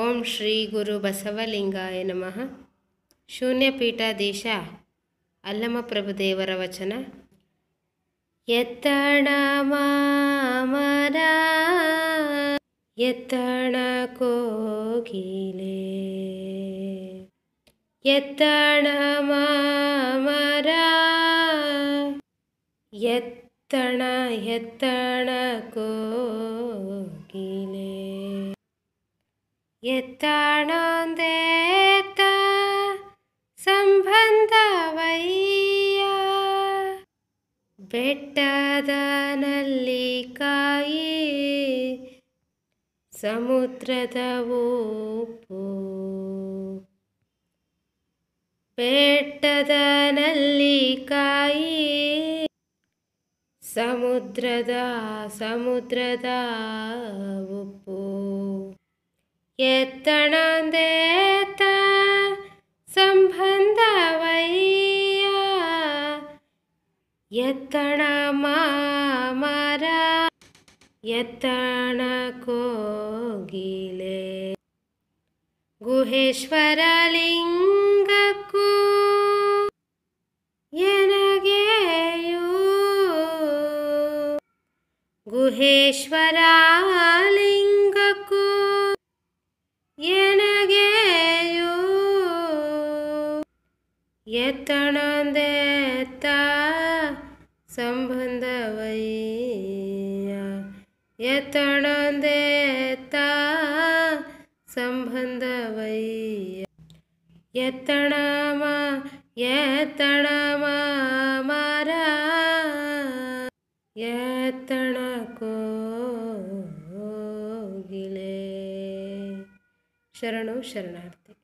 ಓಂ ಶ್ರೀ ಗುರು ಬಸವಲಿಂಗಾಯ ನಮಃ ಶೂನ್ಯಪೀಠಾಧೀಶ ಅಲ್ಲಮಪ್ರಭುದೇವರ ವಚನ ಎತ್ತಣ ಮಾಮರ ಎತ್ತಣ ಕೋಗಿಲೆ ಎತ್ತಣ ಮಾಮರ ಎತ್ತಣ ಎತ್ತಣ ಕೋಗಿಲೆ ಎತ್ತಾಣೊಂದೇತ ಸಂಬಂಧವಯ್ಯ ಬೆಟ್ಟದ ಕಾಯಿ ಸಮುದ್ರದ ಉಪ್ಪು ಬೆಟ್ಟದ ಕಾಯಿ ಸಮುದ್ರದ ಸಮುದ್ರದ ಉಪ್ಪು यत्तण देता सम्बन्धवैया यत्तण मामर यत्तणकोगिले गुहेश्वरलिङ्गको यो गुहेश्वरा ಯತನ ದೇತ ಸಂಬಂಧವಯ್ಯ ಯತನ ದೇತ ಸಂಬಂಧವಯ್ಯ ಯತನ ಮಾ ಯತನ ಮಾರ ಯತನ ಕೋಗಿಲೆ ಶರಣು ಶರಣಾರ್ಥಿ